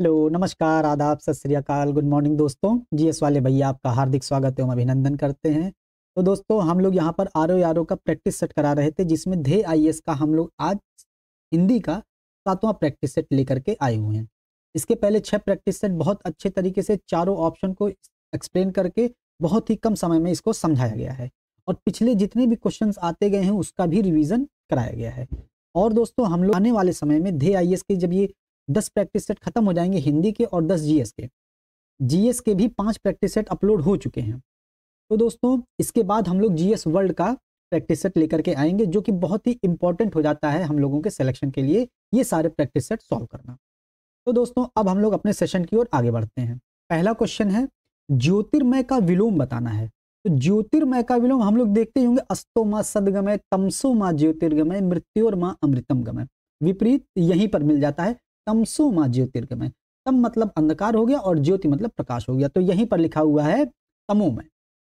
hello नमस्कार आदाब सत श्रीकाल गुड मॉर्निंग दोस्तों जी एस वाले भैया आपका हार्दिक स्वागत एवं अभिनंदन करते हैं तो दोस्तों हम लोग यहाँ पर आर ओ आर ओ का प्रैक्टिस सेट करा रहे थे जिसमें धे आई एस का हम लोग आज हिंदी का सातवां प्रैक्टिस सेट लेकर के आए हुए हैं इसके पहले छः प्रैक्टिस सेट बहुत अच्छे तरीके से चारों ऑप्शन को एक्सप्लेन करके बहुत ही कम समय में इसको समझाया गया है और पिछले जितने भी क्वेश्चन आते गए हैं उसका भी रिविजन कराया गया है और दोस्तों हम लोग आने वाले समय में धे आई के जब ये दस प्रैक्टिस सेट खत्म हो जाएंगे हिंदी के और दस जीएस के जीएस के भी पांच प्रैक्टिस सेट अपलोड हो चुके हैं तो दोस्तों इसके बाद हम लोग जीएस वर्ल्ड का प्रैक्टिस सेट लेकर के आएंगे जो कि बहुत ही इंपॉर्टेंट हो जाता है हम लोगों के सिलेक्शन के लिए ये सारे प्रैक्टिस सेट सॉल्व करना तो दोस्तों अब हम लोग अपने सेशन की ओर आगे बढ़ते हैं पहला क्वेश्चन है ज्योतिर्मय का विलोम बताना है तो ज्योतिर्मय का विलोम हम लोग देखते ही होंगे अस्तो माँ सदगमय तमसो माँ ज्योतिर्गमय मृत्योर माँ अमृतम गमय विपरीत यहीं पर मिल जाता है तमसो माँ ज्योतिर्गमय तम मतलब अंधकार हो गया और ज्योति मतलब प्रकाश हो गया तो यहीं पर लिखा हुआ है तमोमय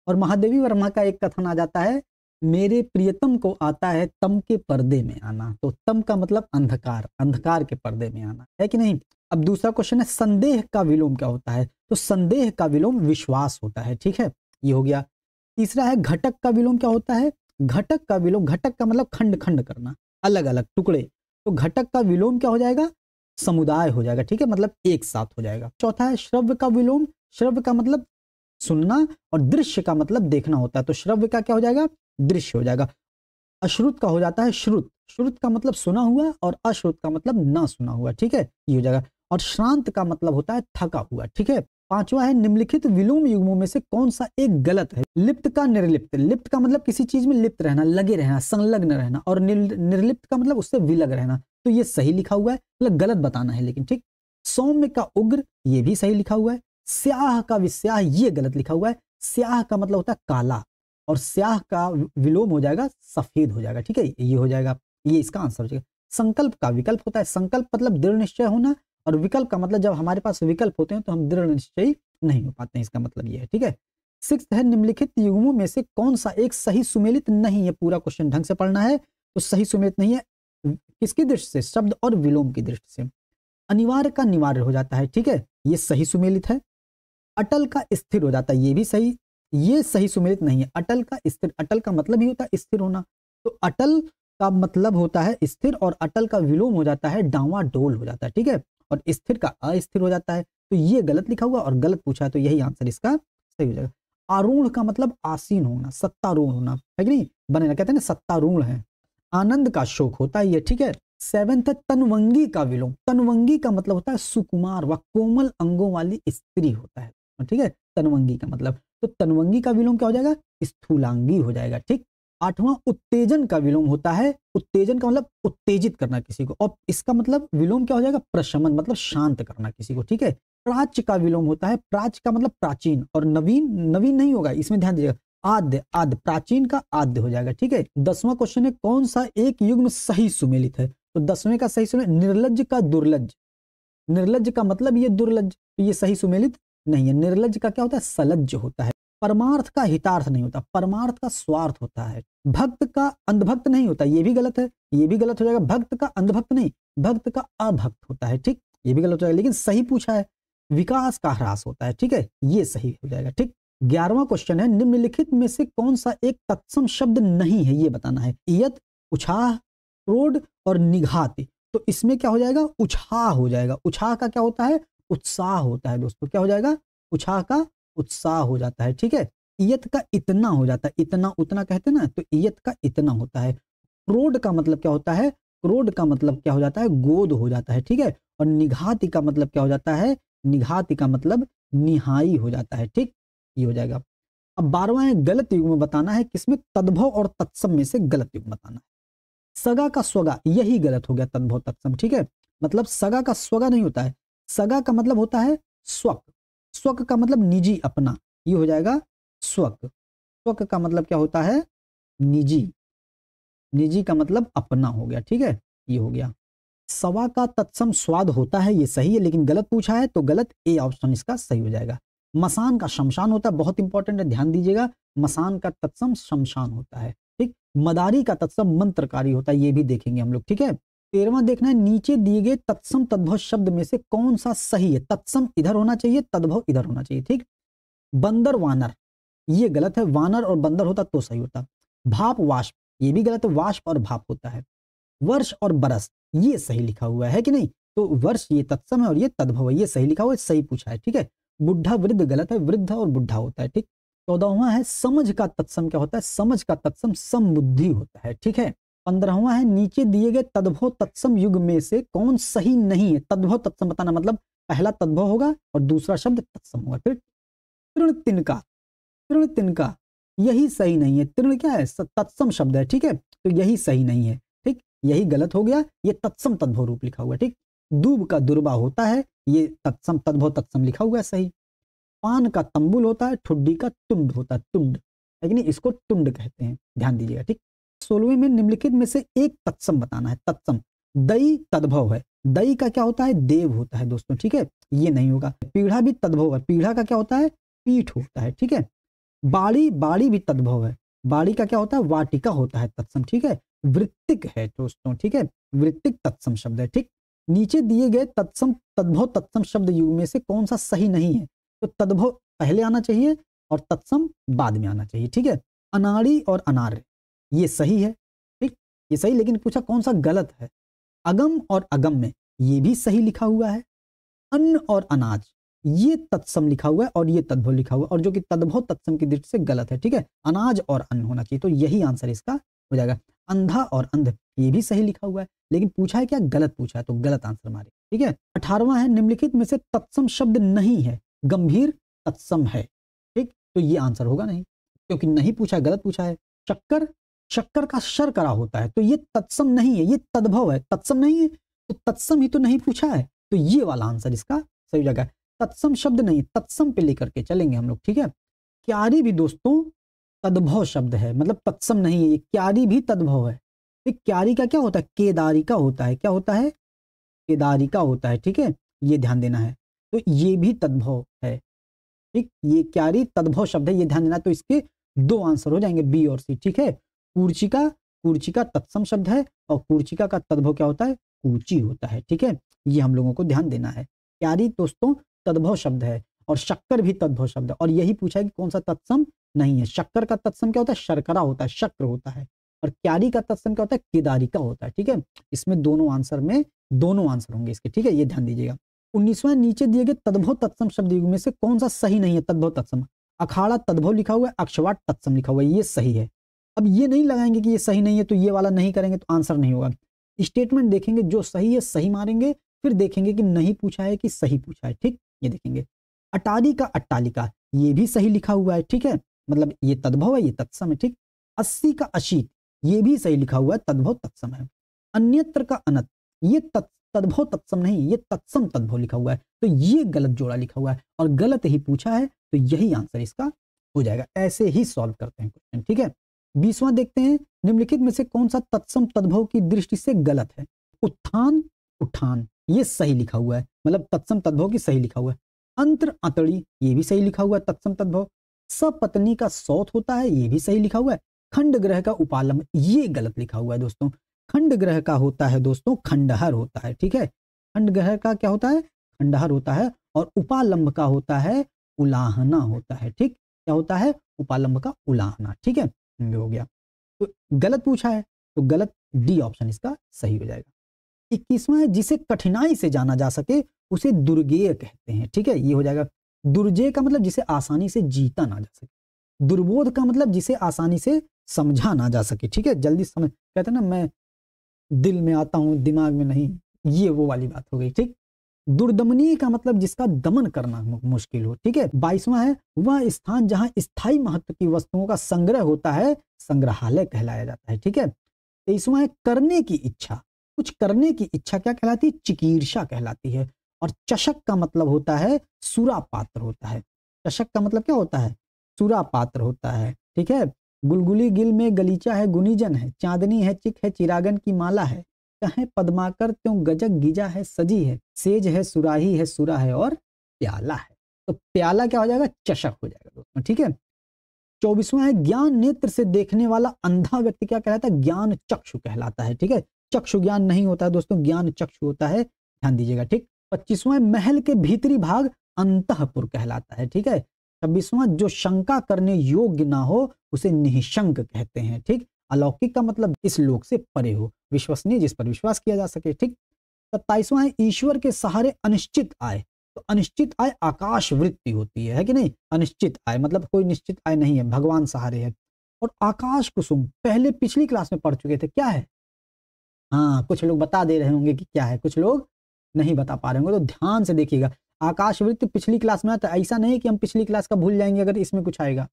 और महादेवी वर्मा का एक कथन आ जाता है मेरे प्रियतम को आता है तम के पर्दे में आना तो तम का मतलब अंधकार अंधकार के पर्दे में आना है कि नहीं अब दूसरा क्वेश्चन है संदेह का विलोम क्या होता है तो संदेह का विलोम विश्वास होता है ठीक है ये हो गया तीसरा है घटक का विलोम क्या होता है घटक का विलोम घटक का मतलब खंड खंड करना अलग अलग टुकड़े तो घटक का विलोम क्या हो जाएगा समुदाय हो जाएगा ठीक है मतलब एक साथ हो जाएगा चौथा है श्रव्य का विलोम श्रव्य का मतलब सुनना और दृश्य का मतलब देखना होता है तो श्रव्य का क्या हो जाएगा दृश्य हो जाएगा अश्रुत का हो जाता है श्रुत श्रुत का मतलब सुना हुआ और अश्रुत का मतलब ना सुना हुआ ठीक है ये हो जाएगा और श्रांत का मतलब होता है थका हुआ ठीक है पांचवा है निम्नलिखित विलोम युग्मों में से कौन सा एक गलत है लिप्त का निर्लिप्त लिप्त का मतलब किसी चीज में लिप्त रहना लगे रहना संलग्न रहना और निर्लिप्त का मतलब उससे विलग रहना तो ये सही लिखा हुआ है मतलब गलत बताना है लेकिन ठीक सौम्य का उग्र ये भी सही लिखा हुआ है स्याह का विस्याह ये गलत लिखा हुआ है स्याह का मतलब होता है काला और स्याह का विलोम हो जाएगा सफेद हो जाएगा ठीक है ये हो जाएगा ये इसका आंसर हो जाएगा संकल्प का विकल्प होता है संकल्प मतलब दृढ़ निश्चय होना और विकल्प का मतलब जब हमारे पास विकल्प होते हैं तो हम दृढ़ निश्चय नहीं हो पाते हैं इसका मतलब ये है ठीक है सिक्स है निम्नलिखित युगमों में से कौन सा एक सही सुमेलित नहीं है पूरा क्वेश्चन ढंग से पढ़ना है तो सही सुमेलित नहीं है किसकी दृष्टि से शब्द और विलोम की दृष्टि से अनिवार्य का निवार्य हो जाता है ठीक है ये सही सुमेलित है अटल का स्थिर हो जाता है ये भी सही ये सही सुमेलित नहीं है अटल का स्थिर अटल का मतलब ही होता है स्थिर होना तो अटल का मतलब होता है स्थिर और अटल का विलोम हो जाता है डावा डोल हो जाता है ठीक है और स्थिर का अस्थिर हो जाता है तो ये गलत लिखा हुआ और गलत पूछा है तो यही आंसर इसका सही हो जाएगा आरूढ़ का मतलब आसीन होना सत्तारूढ़ होना है कि नहीं बने ना कहते हैं ना सत्तारूढ़ है आनंद का शोक होता ही है ठीक है सेवेंथ है तनवंगी का विलोम तनवंगी का मतलब होता है सुकुमार व कोमल अंगों वाली स्त्री होता है ठीक है तनवंगी का मतलब तो तनवंगी का विलोम क्या हो जाएगा स्थूलांगी हो जाएगा ठीक आठवां उत्तेजन का विलोम होता है उत्तेजन का मतलब उत्तेजित करना किसी को और इसका मतलब विलोम क्या हो जाएगा प्रशमन मतलब शांत करना किसी को ठीक है प्राच्य का विलोम होता है प्राच्य का मतलब प्राचीन और नवीन नवीन नहीं होगा इसमें ध्यान दीजिएगा आद्य आद्य प्राचीन का आद्य हो जाएगा ठीक है दसवां क्वेश्चन है कौन सा एक युग में सही सुमेलित है तो दसवें का सही सुमेलित निर्लज का दुर्लज निर्लज का मतलब ये दुर्लज तो ये सही सुमेलित नहीं है निर्लज का क्या होता है सलज होता है परमार्थ का हितार्थ नहीं होता परमार्थ का स्वार्थ होता है भक्त का अंधभक्त नहीं होता ये भी गलत है ये भी गलत हो जाएगा भक्त का अंधभक्त नहीं भक्त का अभक्त होता है ठीक ये भी गलत हो जाएगा लेकिन सही पूछा है विकास का ह्रास होता है ठीक है ये सही हो जाएगा ठीक ग्यारहवा क्वेश्चन है निम्नलिखित में से कौन सा एक तत्सम शब्द नहीं है ये बताना है इयत उछाह क्रोड और निघात तो इसमें क्या हो जाएगा उछाह हो जाएगा उछाह का क्या होता है उत्साह होता है दोस्तों क्या हो जाएगा उछाह का उत्साह हो जाता है ठीक है इयत का इतना हो जाता है इतना उतना कहते ना तो इयत का इतना होता है क्रोड का मतलब क्या होता है क्रोड का मतलब क्या हो जाता है गोद हो जाता है ठीक है और निघाति का मतलब क्या हो जाता है निघाति का मतलब निहाई हो जाता है ठीक ये हो जाएगा अब बारहवा है गलत में बताना है किसमें तद्भव और तत्सम में से गलत युग बताना है सगा का स्वगा यही गलत हो गया तद्भव तत्सम ठीक है मतलब सगा का स्वगा नहीं होता है सगा का मतलब होता है स्वक स्वक का मतलब निजी अपना ये हो जाएगा स्वक स्वक का मतलब क्या होता है निजी निजी का मतलब अपना हो गया ठीक है ये हो गया सवा का तत्सम स्वाद होता है ये सही है लेकिन गलत पूछा है तो गलत ए ऑप्शन इसका सही हो जाएगा मसान का शमशान होता है बहुत इंपॉर्टेंट है ध्यान दीजिएगा मसान का तत्सम शमशान होता है ठीक मदारी का तत्सम मंत्रकारी होता है ये भी देखेंगे हम लोग ठीक है तेरवा देखना है नीचे दिए गए तत्सम तद्भव शब्द में से कौन सा सही है तत्सम इधर होना चाहिए तद्भव इधर होना चाहिए ठीक बंदर वानर ये गलत है वानर और बंदर होता तो सही होता भाप वाष्प ये भी गलत है वाष्प और भाप होता है वर्ष और बरस ये सही लिखा हुआ है कि नहीं तो वर्ष ये तत्सम है और ये तद्भव है ये सही लिखा हुआ है सही पूछा है ठीक है बुढ़ा वृद्ध गलत है वृद्ध और बुढ़ा होता है ठीक चौदहवा है समझ का तत्सम क्या होता है समझ का तत्सम समबुद्धि होता है ठीक है पंद्रहवा है नीचे दिए गए तद्भव तत्सम युग में से कौन सही नहीं है तद्भव तत्सम बताना मतलब पहला तद्भव होगा और दूसरा शब्द तत्सम होगा फिर तृण तिनका तृण तिनका यही सही नहीं है तृण क्या है तत्सम शब्द है ठीक है तो यही सही नहीं है ठीक यही गलत हो गया ये तत्सम तद्भव रूप लिखा हुआ ठीक दूब का दुर्बा होता है ये तत्सम तद्भव तत्सम लिखा हुआ है सही पान का तंबुल होता है ठुड्डी का तुंड होता है तुंड लेकिन इसको तुंड कहते हैं ध्यान दीजिएगा ठीक सोलवे में निम्नलिखित में से एक तत्सम बताना है तत्सम दई तद्भव है दई का क्या होता है देव होता है दोस्तों ठीक है ये नहीं होगा पीढ़ा भी तद्भव है पीढ़ा का क्या होता है पीठ होता है ठीक है बाड़ी बाड़ी भी तद्भव है बाड़ी का क्या होता है वाटिका होता है तत्सम ठीक है वृत्तिक है दोस्तों ठीक है वृत्तिक तत्सम शब्द है ठीक नीचे दिए गए तत्सम तद्भव तत्सम शब्द युग में से कौन सा सही नहीं है तो तद्भव पहले आना चाहिए और तत्सम बाद में आना चाहिए ठीक है अनाड़ी और अनार्य ये सही है ठीक ये सही लेकिन पूछा कौन सा गलत है अगम और अगम में ये भी सही लिखा हुआ है अन्न और अनाज ये तत्सम लिखा हुआ है और ये तद्भव लिखा हुआ है और जो कि तद्भव तत्सम की दृष्टि से गलत है ठीक है अनाज और अन्न होना चाहिए तो यही आंसर इसका हो जाएगा अंधा और अंध ये भी सही लिखा हुआ है लेकिन पूछा है क्या गलत पूछा है तो गलत आंसर मारे ठीक है अठारवा है निम्नलिखित में से तत्सम शब्द नहीं है गंभीर तत्सम है ठीक तो ये आंसर होगा नहीं क्योंकि नहीं पूछा गलत पूछा है चक्कर चक्कर का शर करा होता है तो ये तत्सम नहीं है ये तद्भव है तत्सम नहीं है तो तत्सम ही तो नहीं पूछा है तो ये वाला आंसर इसका सही जगह तत्सम शब्द नहीं तत्सम पे लेकर के चलेंगे हम लोग ठीक है क्यारी भी दोस्तों तद्भव शब्द है मतलब तत्सम नहीं है ये क्यारी भी तद्भव है क्यारी का क्या होता है केदारी का होता है क्या होता है केदारी का होता है ठीक है ये ध्यान देना है तो ये भी तद्भव है ठीक ये क्यारी तद्भव शब्द है ये ध्यान देना तो इसके दो आंसर हो जाएंगे बी और सी ठीक है कूर्चिका कूर्चिका तत्सम शब्द है और कूर्चिका का तद्भव क्या होता है कूची होता है ठीक है ये हम लोगों को ध्यान देना है क्यारी दोस्तों तद्भव शब्द है और शक्कर भी तद्भव शब्द है और यही पूछा है कि कौन सा तत्सम नहीं है शक्कर का तत्सम क्या होता है शर्करा होता है शक्र होता है और क्यारी का तत्सम क्या होता है केदारी का होता है ठीक है इसमें दोनों आंसर में दोनों आंसर होंगे इसके ठीक है ये ध्यान दीजिएगा उन्नीसवें नीचे दिए गए तद्भव तत्सम शब्द युग में से कौन सा सही नहीं है तद्भव तत्सम अखाड़ा तद्भव लिखा हुआ है अक्षवाट तत्सम लिखा हुआ है ये सही है अब ये नहीं लगाएंगे कि ये सही नहीं है तो ये वाला नहीं करेंगे तो आंसर नहीं होगा स्टेटमेंट देखेंगे जो सही है सही मारेंगे फिर देखेंगे कि नहीं पूछा है कि सही पूछा है ठीक ये देखेंगे अटारी का अट्टालिका ये भी सही लिखा हुआ है ठीक है मतलब ये तद्भव है ये तत्सम है ठीक अस्सी का अशीत ये भी सही लिखा हुआ है तद्भव तत्सम है अन्यत्र का अनत ये तत् तद्भव तत्सम नहीं ये तत्सम तद्भव लिखा हुआ है तो ये गलत जोड़ा लिखा हुआ है और गलत ही पूछा है तो यही आंसर इसका हो जाएगा ऐसे ही सॉल्व करते हैं क्वेश्चन ठीक है बीसवा देखते हैं निम्नलिखित में से कौन सा तत्सम तद्भव की दृष्टि से गलत है उत्थान उठान ये सही लिखा हुआ है मतलब तत्सम तद्भव की सही लिखा हुआ है अंतर अतड़ी ये भी सही लिखा हुआ है तत्सम तद्भव सपत्नी का सौत होता है ये भी सही लिखा हुआ है खंड ग्रह का उपालंब ये गलत लिखा हुआ है दोस्तों खंड ग्रह का होता है दोस्तों खंडहर होता है ठीक है खंड ग्रह का क्या होता है खंडहर होता है और उपालंब का होता है उलाहना होता है ठीक क्या होता है उपालंब का उलाहना ठीक है हो गया तो गलत पूछा है तो गलत डी ऑप्शन इसका सही हो जाएगा इक्कीसवा है जिसे कठिनाई से जाना जा सके उसे दुर्गेय कहते हैं ठीक है ये हो जाएगा दुर्जय का मतलब जिसे आसानी से जीता ना जा सके दुर्बोध का मतलब जिसे आसानी से समझा ना जा सके ठीक है जल्दी समझ कहते ना मैं दिल में आता हूँ दिमाग में नहीं ये वो वाली बात हो गई ठीक दुर्दमनीय का मतलब जिसका दमन करना मुश्किल हो ठीक है बाईसवा है वह स्थान जहाँ स्थायी महत्व की वस्तुओं का संग्रह होता है संग्रहालय कहलाया जाता है ठीक है तेईसवा है करने की इच्छा कुछ करने की इच्छा क्या कहलाती है चिकीर्षा कहलाती है और चषक का मतलब होता है सूरा पात्र होता है चषक का मतलब क्या होता है सूरा पात्र होता है ठीक है गुलगुली गिल में गलीचा है गुनीजन है चांदनी है चिक है चिरागन की माला है कहे पदमाकर त्यों गजक गिजा है सजी है सेज है सुराही है सुरा है और प्याला है तो प्याला क्या हो जाएगा चशक हो जाएगा दोस्तों ठीक है चौबीसवा है ज्ञान नेत्र से देखने वाला अंधा व्यक्ति क्या कहलाता है ज्ञान चक्षु कहलाता है ठीक है चक्षु ज्ञान नहीं होता है दोस्तों ज्ञान चक्षु होता है ध्यान दीजिएगा ठीक पच्चीसवा महल के भीतरी भाग अंतपुर कहलाता है ठीक है छब्बीसवां जो शंका करने योग्य ना हो उसे निःशंक कहते हैं ठीक अलौकिक का मतलब इस लोक से परे हो विश्वसनीय जिस पर विश्वास किया जा सके ठीक सत्ताईसवां है ईश्वर के सहारे अनिश्चित आय तो अनिश्चित आय आकाश वृत्ति होती है, है कि नहीं अनिश्चित आय मतलब कोई निश्चित आय नहीं है भगवान सहारे है और आकाश कुसुम पहले पिछली क्लास में पढ़ चुके थे क्या है हाँ कुछ लोग बता दे रहे होंगे कि क्या है कुछ लोग नहीं बता पा रहे होंगे तो ध्यान से देखिएगा आकाश वृत्त पिछली क्लास में आता है ऐसा नहीं कि हम पिछली क्लास का भूल जाएंगे अगर इसमें कुछ आएगा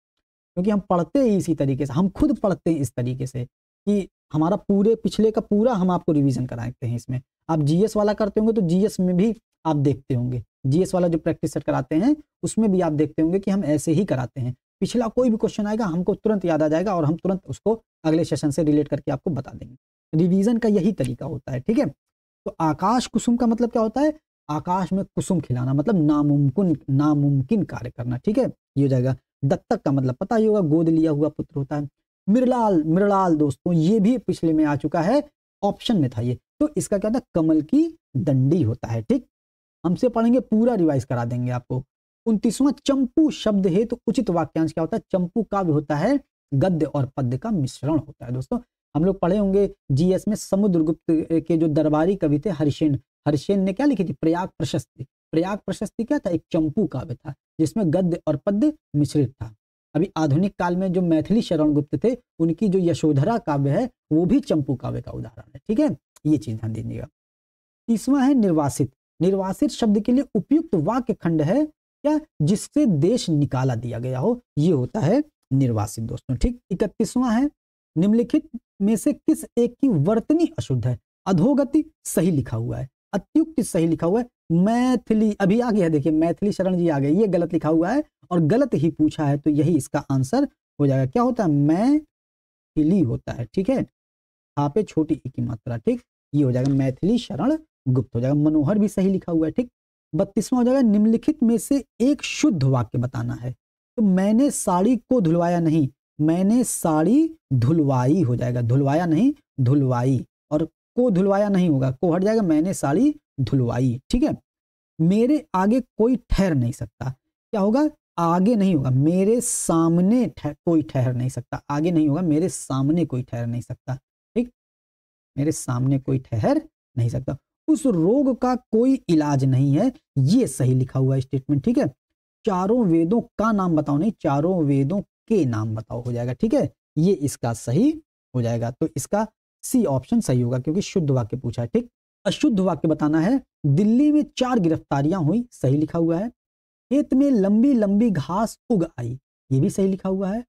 क्योंकि हम पढ़ते हैं इसी तरीके से हम खुद पढ़ते हैं इस तरीके से कि हमारा पूरे पिछले का पूरा हम आपको रिवीजन कराते हैं इसमें आप जीएस वाला करते होंगे तो जीएस में भी आप देखते होंगे जीएस वाला जो प्रैक्टिस सेट कराते हैं उसमें भी आप देखते होंगे कि हम ऐसे ही कराते हैं पिछला कोई भी क्वेश्चन आएगा हमको तुरंत याद आ जाएगा और हम तुरंत उसको अगले सेशन से रिलेट करके आपको बता देंगे रिवीजन का यही तरीका होता है ठीक है तो आकाश कुसुम का मतलब क्या होता है आकाश में कुसुम खिलाना मतलब नामुमकिन नामुमकिन कार्य करना ठीक है ये हो जाएगा दत्तक का मतलब पता ही होगा गोद लिया हुआ पुत्र होता है मृलाल मृलाल दोस्तों ये भी पिछले में आ चुका है ऑप्शन में था ये तो इसका क्या था कमल की दंडी होता है ठीक हमसे पढ़ेंगे पूरा रिवाइज करा देंगे आपको उनतीसवां चंपू शब्द है तो उचित वाक्यांश क्या होता है चंपू काव्य होता है गद्य और पद्य का मिश्रण होता है दोस्तों हम लोग पढ़े होंगे जीएस में समुद्रगुप्त के जो दरबारी कवि थे हरिशेन हर्षेन ने क्या लिखी थी प्रयाग प्रशस्ति प्रयाग प्रशस्ति क्या था एक चंपू काव्य था जिसमें गद्य और पद्य मिश्रित था अभी आधुनिक काल में जो मैथिली शरण गुप्त थे उनकी जो यशोधरा काव्य है वो भी चंपू काव्य का उदाहरण है ठीक है ये चीज ध्यान दीजिएगा तीसवा है निर्वासित निर्वासित शब्द के लिए उपयुक्त वाक्य खंड है क्या जिससे देश निकाला दिया गया हो ये होता है निर्वासित दोस्तों ठीक इकतीसवा है निम्नलिखित में से किस एक की वर्तनी अशुद्ध है अधोगति सही लिखा हुआ है अत्युक्त सही लिखा हुआ है मैथिली अभी आ गया देखिए मैथिली शरण जी आ गए ये गलत लिखा हुआ है और गलत ही पूछा है तो यही इसका आंसर हो जाएगा क्या होता है मैथिली होता है ठीक है हाँ पे छोटी ई की मात्रा ठीक ये हो जाएगा मैथिली शरण गुप्त हो जाएगा मनोहर भी सही लिखा हुआ है ठीक बत्तीसवां हो जाएगा निम्नलिखित में से एक शुद्ध वाक्य बताना है तो मैंने साड़ी को धुलवाया नहीं मैंने साड़ी धुलवाई हो जाएगा धुलवाया नहीं धुलवाई को धुलवाया नहीं होगा को हट जाएगा मैंने साड़ी धुलवाई ठीक है मेरे आगे कोई ठहर नहीं सकता क्या होगा आगे नहीं होगा मेरे सामने ठहर कोई ठहर नहीं सकता आगे नहीं होगा मेरे सामने कोई ठहर नहीं सकता ठीक मेरे सामने कोई ठहर नहीं सकता उस रोग का कोई इलाज नहीं है ये सही लिखा हुआ स्टेटमेंट ठीक है चारों वेदों का नाम बताओ नहीं चारों वेदों के नाम बताओ हो जाएगा ठीक है ये इसका सही हो जाएगा तो इसका सी ऑप्शन सही होगा क्योंकि शुद्ध वाक्य पूछा है ठीक अशुद्ध वाक्य बताना है दिल्ली में चार गिरफ्तारियां हुई सही लिखा हुआ है खेत में लंबी लंबी घास उग आई ये भी सही लिखा हुआ है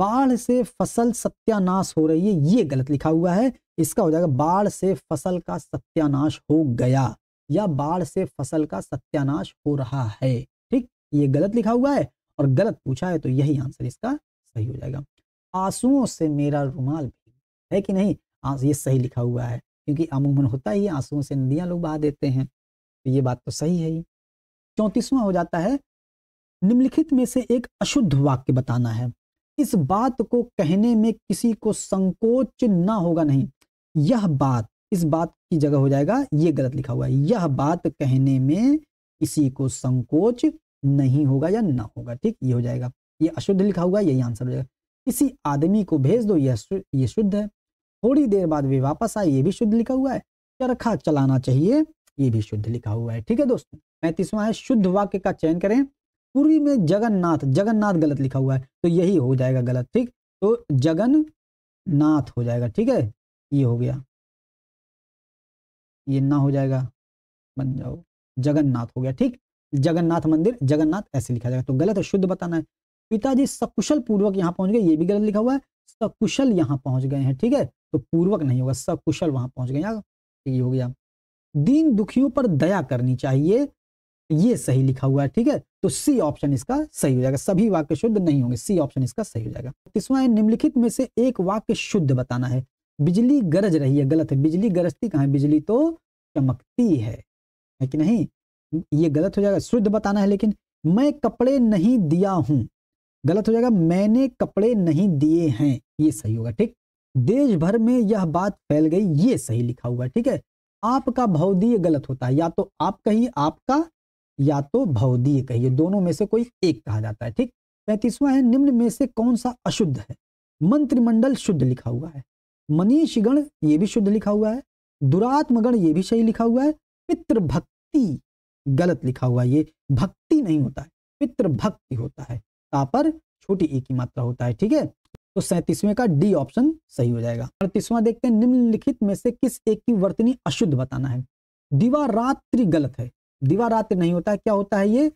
बाढ़ से फसल सत्यानाश हो रही है ये गलत लिखा हुआ है इसका हो जाएगा बाढ़ से फसल का सत्यानाश हो गया या बाढ़ से फसल का सत्यानाश हो रहा है ठीक ये गलत लिखा हुआ है और गलत पूछा है तो यही आंसर इसका सही हो जाएगा आंसुओं से मेरा रुमाल भी है कि नहीं हाँ, ये सही लिखा हुआ है क्योंकि अमूमन होता ही आंसुओं से नदियां लोग बहा देते हैं तो ये बात तो सही है ही चौंतीसवां हो जाता है निम्नलिखित में से एक अशुद्ध वाक्य बताना है इस बात को कहने में किसी को संकोच ना होगा नहीं यह बात इस बात की जगह हो जाएगा ये गलत लिखा हुआ है यह बात कहने में किसी को संकोच नहीं होगा या ना होगा ठीक ये हो जाएगा ये अशुद्ध लिखा हुआ है यही आंसर हो जाएगा किसी आदमी को भेज दो यह शुद्ध है थोड़ी देर बाद वे वापस आए ये भी शुद्ध लिखा हुआ है चरखा चलाना चाहिए ये भी शुद्ध लिखा हुआ है ठीक है दोस्तों पैंतीसवा है शुद्ध वाक्य का चयन करें पूरी में जगन्नाथ जगन्नाथ गलत लिखा हुआ है तो यही हो जाएगा गलत ठीक तो जगन नाथ हो जाएगा ठीक है ये हो गया ये ना हो जाएगा बन जाओ जगन्नाथ हो गया ठीक जगन्नाथ मंदिर जगन्नाथ ऐसे लिखा जाएगा तो गलत है शुद्ध बताना है पिताजी सकुशल पूर्वक यहाँ पहुंच गए ये भी गलत लिखा हुआ है सकुशल यहाँ पहुंच गए हैं ठीक है तो पूर्वक नहीं होगा सकुशल वहां पहुंच गए यहाँ हो गया दीन दुखियों पर दया करनी चाहिए ये सही लिखा हुआ है ठीक है तो सी ऑप्शन इसका सही हो जाएगा सभी वाक्य शुद्ध नहीं होंगे सी ऑप्शन इसका सही हो जाएगा तीसवा निम्नलिखित में से एक वाक्य शुद्ध बताना है बिजली गरज रही है गलत है बिजली गरजती कहा है बिजली तो चमकती है है कि नहीं ये गलत हो जाएगा शुद्ध बताना है लेकिन मैं कपड़े नहीं दिया हूं गलत हो जाएगा मैंने कपड़े नहीं दिए हैं ये सही होगा ठीक देश भर में यह बात फैल गई ये सही लिखा हुआ है ठीक है आपका भवदीय गलत होता है या तो आप कहिए आपका या तो भवदीय कहिए दोनों में से कोई एक कहा जाता है ठीक पैंतीसवा है निम्न में से कौन सा अशुद्ध है मंत्रिमंडल शुद्ध लिखा हुआ है मनीषगण ये भी शुद्ध लिखा हुआ है दुरात्मगण ये भी सही लिखा हुआ है पितृभक्ति गलत लिखा हुआ है ये भक्ति नहीं होता है पितृभक्ति होता है तापर छोटी एक ही मात्रा होता है ठीक है तो सैंतीसवें का डी ऑप्शन सही हो जाएगा अड़तीसवा देखते हैं निम्नलिखित में से किस एक की वर्तनी अशुद्ध बताना है रात्रि गलत है दिवारात्र नहीं होता है क्या होता है ये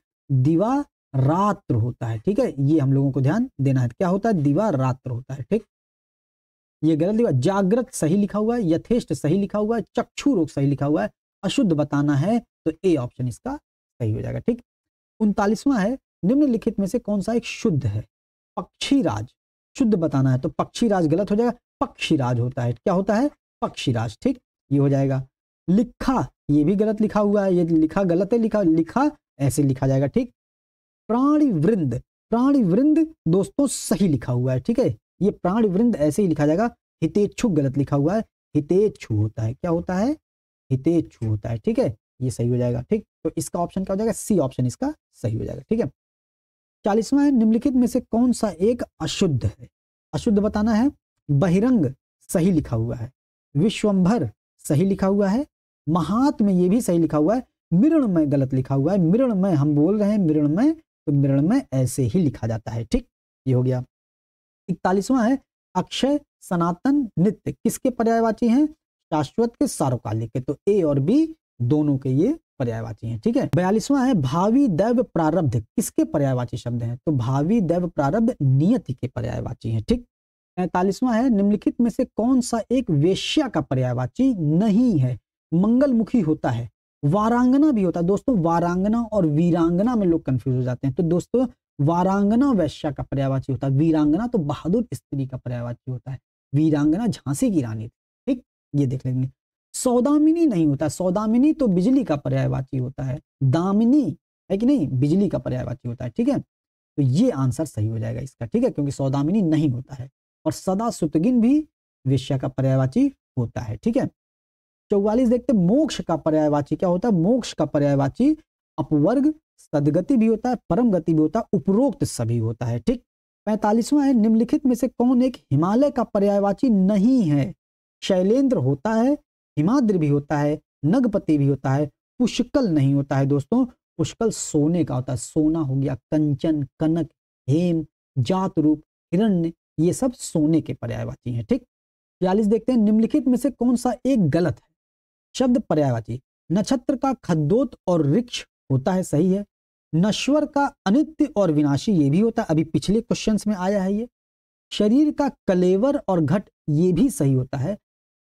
दिवा रात्र होता है ठीक है ये हम लोगों को ध्यान देना है क्या होता है रात्र होता है ठीक ये गलत दिवा जागृत सही लिखा हुआ है यथेष्ट सही लिखा हुआ है चक्षु रोग सही लिखा हुआ है अशुद्ध बताना है तो ए ऑप्शन इसका सही हो जाएगा ठीक उनतालीसवां है निम्नलिखित में से कौन सा एक शुद्ध है पक्षी राज शुद्ध बताना है तो पक्षीराज गलत हो जाएगा पक्षीराज होता है क्या होता है पक्षीराज ठीक ये हो जाएगा लिखा ये भी गलत लिखा हुआ है ये लिखा गलत है लिखा लिखा ऐसे लिखा जाएगा ठीक प्राणी वृंद प्राणी वृंद दोस्तों सही लिखा हुआ है ठीक है ये प्राणी वृंद ऐसे ही लिखा जाएगा हितेच्छु गलत लिखा हुआ है हितेच्छु होता है क्या होता है हितेच्छु होता है ठीक है ये सही हो जाएगा ठीक तो इसका ऑप्शन क्या हो जाएगा सी ऑप्शन इसका सही हो जाएगा ठीक है चालीसवा है निम्नलिखित में से कौन सा एक अशुद्ध है अशुद्ध बताना है बहिरंग सही लिखा हुआ है विश्वंभर सही लिखा हुआ है महात में ये भी सही लिखा हुआ है मिरण में गलत लिखा हुआ है मिरण में हम बोल रहे हैं मिरण में तो मिरण में ऐसे ही लिखा जाता है ठीक ये हो गया इकतालीसवां है अक्षय सनातन नित्य किसके पर्यायवाची हैं शाश्वत के सारोकालिक के तो ए और बी दोनों के ये पर्यायवाची हैं ठीक है बयालीसवां है भावी दैव प्रारब्ध किसके पर्यायवाची शब्द हैं तो भावी दैव प्रारब्ध नियति के पर्यायवाची हैं ठीक पैंतालीसवां है निम्नलिखित में से कौन सा एक वेश्या का पर्यायवाची नहीं है मंगलमुखी होता है वारांगना भी होता है दोस्तों वारांगना और वीरांगना में लोग कंफ्यूज हो जाते हैं तो दोस्तों वारांगना वैश्या का पर्यायवाची होता है वीरांगना तो बहादुर स्त्री का पर्यायवाची होता है वीरांगना झांसी की रानी ठीक ये देख लेंगे सौदामिनी नहीं होता सौदामिनी तो बिजली का पर्यायवाची होता है दामिनी है कि नहीं बिजली का पर्यायवाची होता है ठीक है तो ये आंसर सही हो जाएगा इसका ठीक है क्योंकि सौदामिनी नहीं होता है और सदा सुतगिन भी विषय का पर्यायवाची होता है ठीक है चौवालीस देखते मोक्ष का पर्यायवाची क्या होता है मोक्ष का पर्यायवाची अपवर्ग सदगति भी होता है परम गति भी होता है उपरोक्त सभी होता है ठीक पैंतालीसवा है निम्नलिखित में से कौन एक हिमालय का पर्यायवाची नहीं है शैलेंद्र होता है हिमाद्र भी होता है नगपति भी होता है पुष्कल नहीं होता है दोस्तों पुष्कल सोने का होता है सोना हो गया कंचन कनक हेम जात रूप हिरण्य ये सब सोने के पर्यायवाची हैं ठीक चालीस देखते हैं निम्नलिखित में से कौन सा एक गलत है शब्द पर्यायवाची नक्षत्र का खद्दोत और रिक्ष होता है सही है नश्वर का अनित्य और विनाशी ये भी होता है अभी पिछले क्वेश्चन में आया है ये शरीर का कलेवर और घट ये भी सही होता है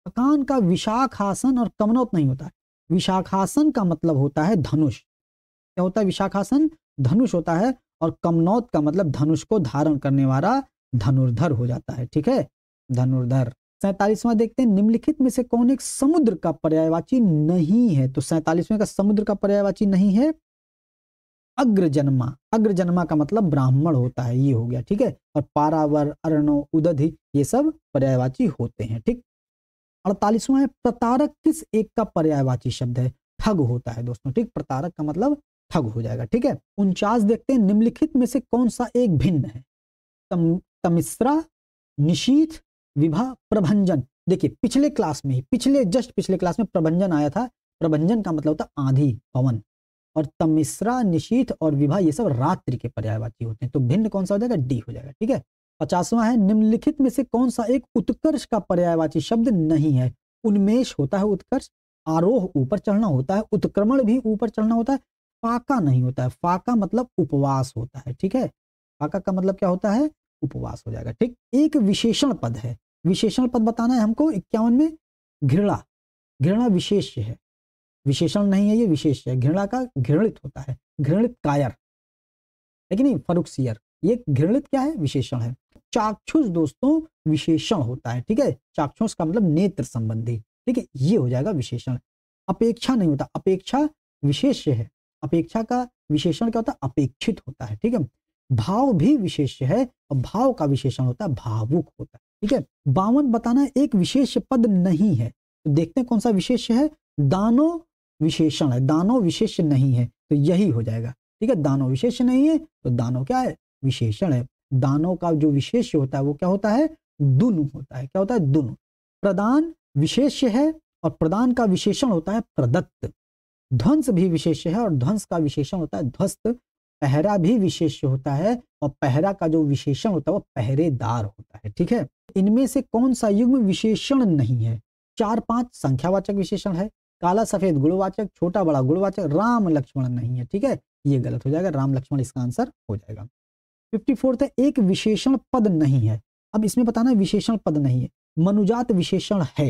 मकान का विशाखासन और कमनौत नहीं होता है विशाखासन का मतलब होता है धनुष क्या होता है विशाखासन धनुष होता है और कमनौत का मतलब धनुष को धारण करने वाला धनुर्धर हो जाता है ठीक है धनुर्धर सैतालीसवा देखते हैं निम्नलिखित में से कौन एक समुद्र का पर्यायवाची नहीं है तो सैतालीसवें का समुद्र का पर्यायवाची नहीं है अग्रजन्मा अग्रजन्मा का मतलब ब्राह्मण होता है ये हो गया ठीक है और पारावर अरणो उदधि ये सब पर्यायवाची होते हैं ठीक अड़तालीसवा है प्रतारक किस एक का पर्यायवाची शब्द है ठग होता है दोस्तों ठीक प्रतारक का मतलब ठग हो जाएगा ठीक है उनचास देखते हैं निम्नलिखित में से कौन सा एक भिन्न है तम, तमिश्रा निशीत विभा प्रभंजन देखिए पिछले क्लास में ही पिछले जस्ट पिछले क्लास में प्रभंजन आया था प्रभंजन का मतलब होता आंधी पवन और तमिश्रा निशीथ और विभा ये सब रात्रि के पर्यायवाची होते हैं तो भिन्न कौन सा हो जाएगा डी हो जाएगा ठीक है पचासवां है निम्नलिखित में से कौन सा एक उत्कर्ष का पर्यायवाची शब्द नहीं है उन्मेष होता है उत्कर्ष आरोह ऊपर चढ़ना होता है उत्क्रमण भी ऊपर चढ़ना होता है फाका नहीं होता है फाका मतलब उपवास होता है ठीक है फाका का मतलब क्या होता है उपवास हो जाएगा ठीक एक विशेषण पद है विशेषण पद बताना है हमको इक्यावन में घृणा घृणा विशेष है विशेषण नहीं है ये विशेष है घृणा का घृणित होता है घृणित कायर है नहीं फरुक्सियर ये घृणित क्या है विशेषण है चाक्षुष दोस्तों विशेषण होता है ठीक है चाक्षुष का मतलब नेत्र संबंधी ठीक है ये हो जाएगा विशेषण अपेक्षा नहीं होता अपेक्षा विशेष है अपेक्षा का विशेषण क्या होता है अपेक्षित होता है ठीक है भाव भी विशेष है और भाव का विशेषण होता है भावुक होता है ठीक है बावन बताना एक विशेष पद नहीं है तो देखते हैं कौन सा विशेष है दानो विशेषण है दानो विशेष नहीं है तो यही हो जाएगा ठीक है दानो विशेष नहीं है तो दानो क्या है विशेषण है दानों का जो विशेष होता है वो क्या होता है दुनु होता है क्या होता है दुनु प्रदान विशेष्य है और प्रदान का विशेषण होता है प्रदत्त ध्वंस भी विशेष है और ध्वंस का विशेषण होता है ध्वस्त पहरा भी विशेष होता है और पहरा का जो विशेषण होता है वो पहरेदार होता है ठीक है इनमें से कौन सा युग्म विशेषण नहीं है चार पांच संख्यावाचक विशेषण है काला सफेद गुणवाचक छोटा बड़ा गुणवाचक राम लक्ष्मण नहीं है ठीक है ये गलत हो जाएगा राम लक्ष्मण इसका आंसर हो जाएगा फिफ्टी फोर्थ है एक विशेषण पद नहीं है अब इसमें बताना है विशेषण पद नहीं है मनुजात विशेषण है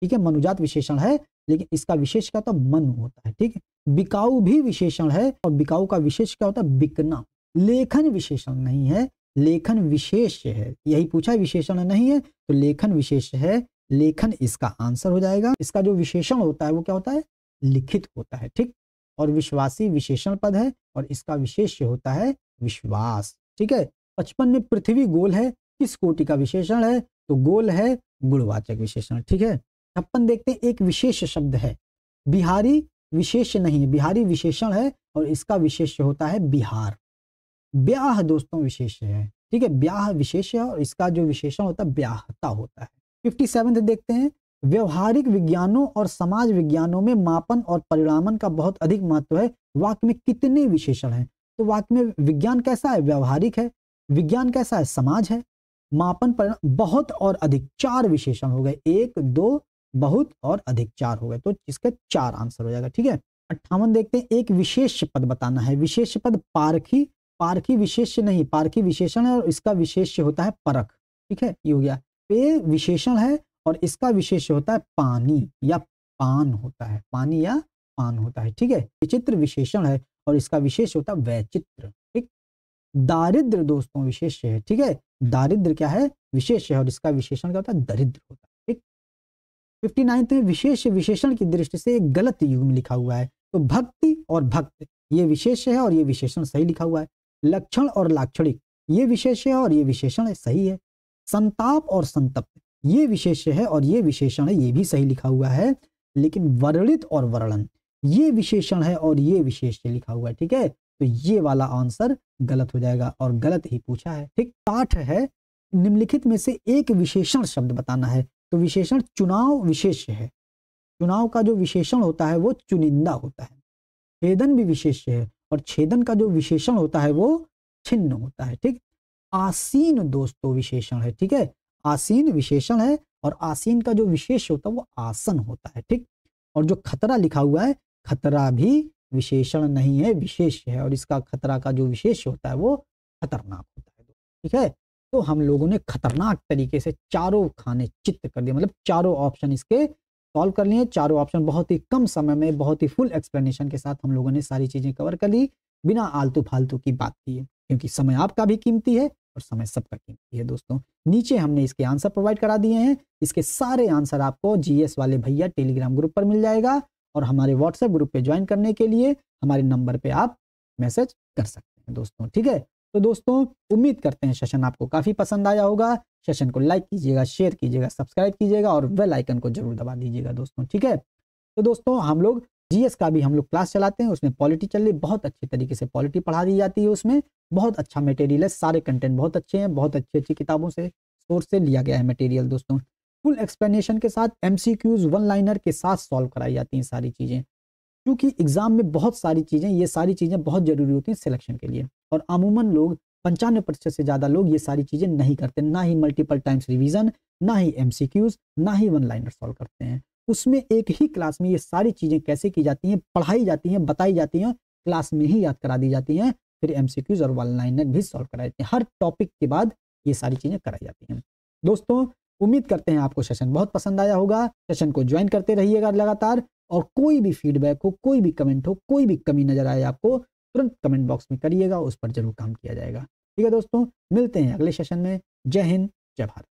ठीक है मनुजात विशेषण है लेकिन इसका विशेष क्या होता है मन होता है ठीक है बिकाऊ भी विशेषण है और बिकाऊ का विशेष क्या होता है बिकना लेखन विशेषण नहीं है लेखन विशेष है यही पूछा विशेषण नहीं है तो लेखन विशेष है लेखन इसका आंसर हो जाएगा इसका जो विशेषण होता है वो क्या होता है लिखित होता है ठीक और विश्वासी विशेषण पद है और इसका विशेष होता है विश्वास ठीक है पचपन में पृथ्वी गोल है किस कोटि का विशेषण है तो गोल है गुणवाचक विशेषण ठीक है छप्पन देखते हैं एक विशेष शब्द है बिहारी विशेष नहीं है बिहारी विशेषण है और इसका विशेष होता है बिहार ब्याह दोस्तों विशेष है ठीक है ब्याह विशेष है और इसका जो विशेषण होता है ब्याहता होता है फिफ्टी सेवन देखते हैं व्यवहारिक विज्ञानों और समाज विज्ञानों में मापन और परिणामन का बहुत अधिक महत्व है वाक्य में कितने विशेषण हैं तो वाक्य में विज्ञान कैसा है व्यवहारिक है विज्ञान कैसा है समाज है मापन पर बहुत और अधिक चार विशेषण हो गए एक दो बहुत और अधिक चार हो गए तो इसका चार आंसर हो जाएगा ठीक है अट्ठावन देखते हैं एक विशेष पद बताना है विशेष पद पारखी पारखी विशेष नहीं पारखी विशेषण है और इसका विशेष होता है परख ठीक है ये हो गया पे विशेषण है और इसका विशेष होता है पानी या पान होता है पानी या पान होता है ठीक है विचित्र विशेषण है और इसका विशेष होता है वैचित्र ठीक दारिद्र दोस्तों विशेष है ठीक है दारिद्र क्या है विशेष है और इसका विशेषण क्या होता है दरिद्र होता है ठीक फिफ्टी नाइन्थ में विशेष विशेषण की दृष्टि से एक गलत युग में लिखा हुआ है तो भक्ति और भक्त ये विशेष है और ये विशेषण सही लिखा हुआ है लक्षण और लाक्षणिक ये विशेष है और ये विशेषण सही है संताप और संतप्त ये विशेष है और ये विशेषण ये भी सही लिखा हुआ है लेकिन वर्णित और वर्णन ये विशेषण है और ये विशेष लिखा हुआ है ठीक है तो ये वाला आंसर गलत हो जाएगा और गलत ही पूछा है ठीक पाठ है निम्नलिखित में से एक विशेषण शब्द बताना है तो विशेषण चुनाव विशेष है चुनाव का जो विशेषण होता है वो चुनिंदा होता है छेदन भी विशेष है और छेदन का जो विशेषण होता है वो छिन्न होता है ठीक आसीन दोस्तों विशेषण है ठीक है आसीन विशेषण है और आसीन का जो विशेष होता है वो आसन होता है ठीक और जो खतरा लिखा हुआ है खतरा भी विशेषण नहीं है विशेष है और इसका खतरा का जो विशेष होता है वो खतरनाक होता है ठीक है तो हम लोगों ने खतरनाक तरीके से चारों खाने चित्त कर लिए मतलब चारों ऑप्शन इसके सॉल्व कर लिए चारों ऑप्शन बहुत ही कम समय में बहुत ही फुल एक्सप्लेनेशन के साथ हम लोगों ने सारी चीजें कवर कर ली बिना आलतू फालतू की बात की है क्योंकि समय आपका भी कीमती है और समय सबका कीमती है दोस्तों नीचे हमने इसके आंसर प्रोवाइड करा दिए हैं इसके सारे आंसर आपको जीएस वाले भैया टेलीग्राम ग्रुप पर मिल जाएगा और हमारे व्हाट्सएप ग्रुप पे ज्वाइन करने के लिए हमारे नंबर पे आप मैसेज कर सकते हैं दोस्तों ठीक है तो दोस्तों उम्मीद करते हैं सेशन आपको काफ़ी पसंद आया होगा सेशन को लाइक कीजिएगा शेयर कीजिएगा सब्सक्राइब कीजिएगा और वेल आइकन को जरूर दबा दीजिएगा दोस्तों ठीक है तो दोस्तों हम लोग जीएस का भी हम लोग क्लास चलाते हैं उसमें पॉलिटी चल रही बहुत अच्छे तरीके से पॉलिटी पढ़ा दी जाती है उसमें बहुत अच्छा मटेरियल है सारे कंटेंट बहुत अच्छे हैं बहुत अच्छी अच्छी किताबों से सोर्स से लिया गया है मटेरियल दोस्तों फुल एक्सप्लेनेशन के साथ एम वन लाइनर के साथ सॉल्व कराई जाती हैं सारी चीज़ें क्योंकि एग्ज़ाम में बहुत सारी चीज़ें ये सारी चीज़ें बहुत ज़रूरी होती हैं सिलेक्शन के लिए और अमूमन लोग पंचानवे प्रतिशत से ज़्यादा लोग ये सारी चीज़ें नहीं करते ना ही मल्टीपल टाइम्स रिविज़न ना ही एम ना ही वन लाइनर सॉल्व करते हैं उसमें एक ही क्लास में ये सारी चीज़ें कैसे की जाती हैं पढ़ाई जाती हैं बताई जाती हैं क्लास में ही याद करा दी जाती हैं फिर एम और वन लाइनर भी सॉल्व कराए जाते हैं हर टॉपिक के बाद ये सारी चीज़ें कराई जाती हैं दोस्तों उम्मीद करते हैं आपको सेशन बहुत पसंद आया होगा सेशन को ज्वाइन करते रहिएगा लगातार और कोई भी फीडबैक हो कोई भी कमेंट हो कोई भी कमी नजर आए आपको तुरंत कमेंट बॉक्स में करिएगा उस पर जरूर काम किया जाएगा ठीक है दोस्तों मिलते हैं अगले सेशन में जय हिंद जय भारत